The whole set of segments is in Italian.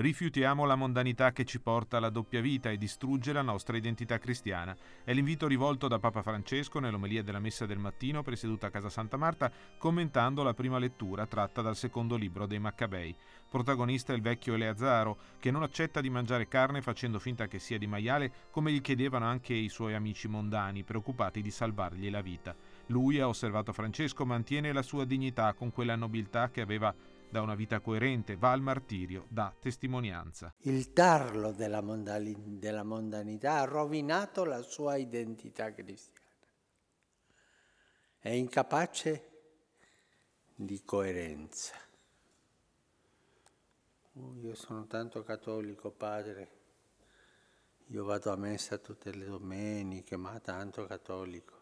Rifiutiamo la mondanità che ci porta alla doppia vita e distrugge la nostra identità cristiana. È l'invito rivolto da Papa Francesco nell'omelia della messa del mattino presieduta a Casa Santa Marta, commentando la prima lettura tratta dal secondo libro dei Maccabei. Protagonista è il vecchio Eleazzaro, che non accetta di mangiare carne facendo finta che sia di maiale, come gli chiedevano anche i suoi amici mondani, preoccupati di salvargli la vita. Lui, ha osservato Francesco, mantiene la sua dignità con quella nobiltà che aveva da una vita coerente va al martirio, da testimonianza. Il tarlo della, mondali- della mondanità ha rovinato la sua identità cristiana. È incapace di coerenza. Oh, io sono tanto cattolico, padre. Io vado a messa tutte le domeniche, ma tanto cattolico.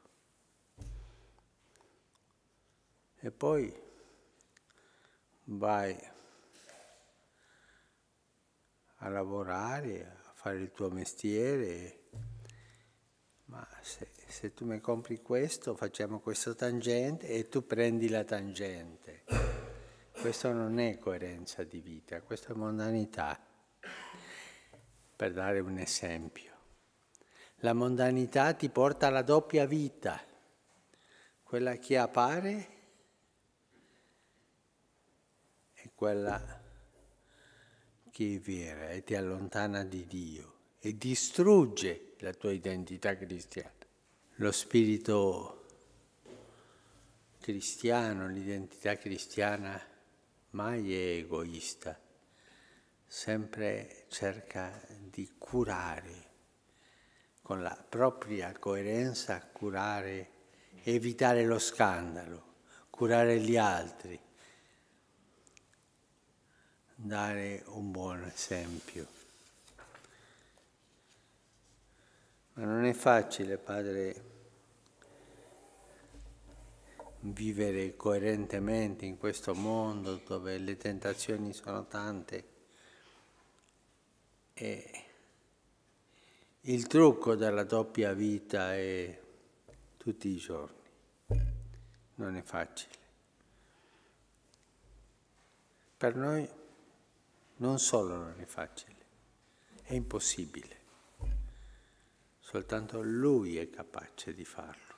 E poi vai a lavorare, a fare il tuo mestiere, ma se, se tu mi compri questo facciamo questa tangente e tu prendi la tangente. Questo non è coerenza di vita, questa è mondanità, per dare un esempio. La mondanità ti porta alla doppia vita, quella che appare è quella che è vera e ti allontana di Dio e distrugge la tua identità cristiana. Lo spirito cristiano, l'identità cristiana mai è egoista, sempre cerca di curare, con la propria coerenza curare, evitare lo scandalo, curare gli altri, dare un buon esempio. Ma non è facile, Padre, vivere coerentemente in questo mondo dove le tentazioni sono tante. E il trucco della doppia vita è tutti i giorni, non è facile. Per noi non solo non è facile, è impossibile. Soltanto Lui è capace di farlo.